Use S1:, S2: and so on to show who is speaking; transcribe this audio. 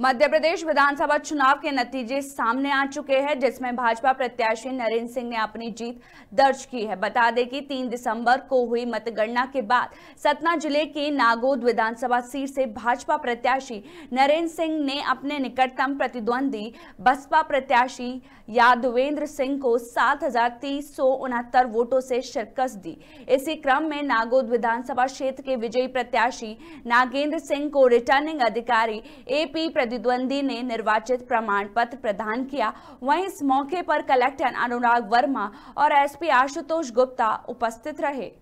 S1: मध्य प्रदेश विधानसभा चुनाव के नतीजे सामने आ चुके हैं जिसमें भाजपा प्रत्याशी नरेंद्र सिंह ने अपनी जीत दर्ज की है बता दें कि 3 दिसंबर को हुई मतगणना के बाद सतना जिले के नागोद विधानसभा सीट से भाजपा प्रत्याशी नरेंद्र सिंह ने अपने निकटतम प्रतिद्वंदी बसपा प्रत्याशी यादवेंद्र सिंह को सात वोटों से शिरकस दी इसी क्रम में नागोद विधानसभा क्षेत्र के विजयी प्रत्याशी नागेंद्र सिंह को रिटर्निंग अधिकारी एपी प्रतिद्वंदी ने निर्वाचित प्रमाण पत्र प्रदान किया वहीं इस मौके पर कलेक्टर अनुराग वर्मा और एसपी आशुतोष गुप्ता उपस्थित रहे